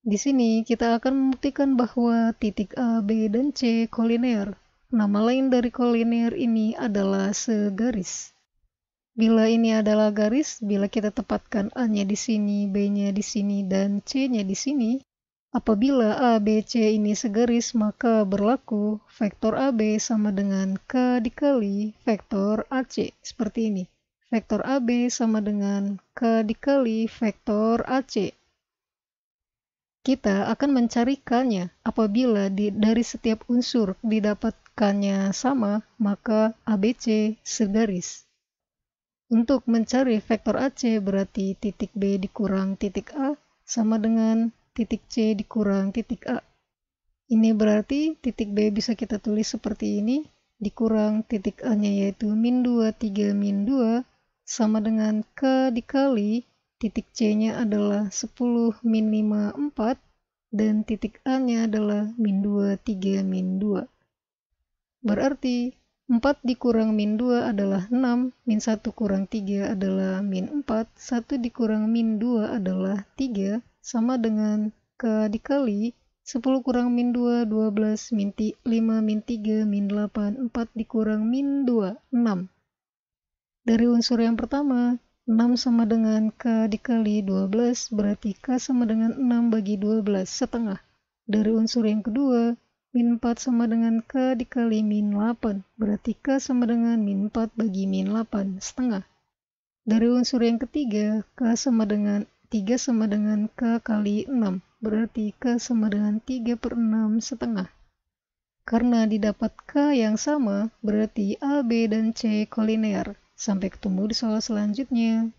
Di sini kita akan membuktikan bahwa titik A, B, dan C koliner. Nama lain dari koliner ini adalah segaris. Bila ini adalah garis, bila kita tepatkan A-nya di sini, B-nya di sini, dan C-nya di sini, apabila A, B, C ini segaris, maka berlaku vektor AB sama dengan K dikali vektor AC, seperti ini. Vektor AB sama dengan K dikali vektor AC, kita akan mencarikannya apabila di, dari setiap unsur didapatkannya sama, maka ABC segaris. Untuk mencari vektor AC berarti titik B dikurang titik A sama dengan titik C dikurang titik A. Ini berarti titik B bisa kita tulis seperti ini, dikurang titik A-nya yaitu min 2, 3, min 2, sama dengan K dikali titik C-nya adalah 10 min 5, 4, dan titik A-nya adalah min 2, 3, min 2. Berarti 4 dikurang min 2 adalah 6, min 1 kurang 3 adalah min 4, 1 dikurang min 2 adalah 3, sama dengan K dikali 10 kurang min 2, 12, min 5, min 3, min 8, 4 dikurang min 2, 6. Dari unsur yang pertama, 6 sama dengan K dikali 12 berarti K sama dengan 6 bagi 12 setengah. Dari unsur yang kedua, min 4 sama dengan K dikali min 8 berarti K sama dengan min 4 bagi min 8 setengah. Dari unsur yang ketiga, K sama dengan 3 sama dengan K kali 6 berarti K sama dengan 3 per 6 setengah. Karena didapat K yang sama, berarti A, B, dan C kolinear. Sampai ketemu di soal selanjutnya.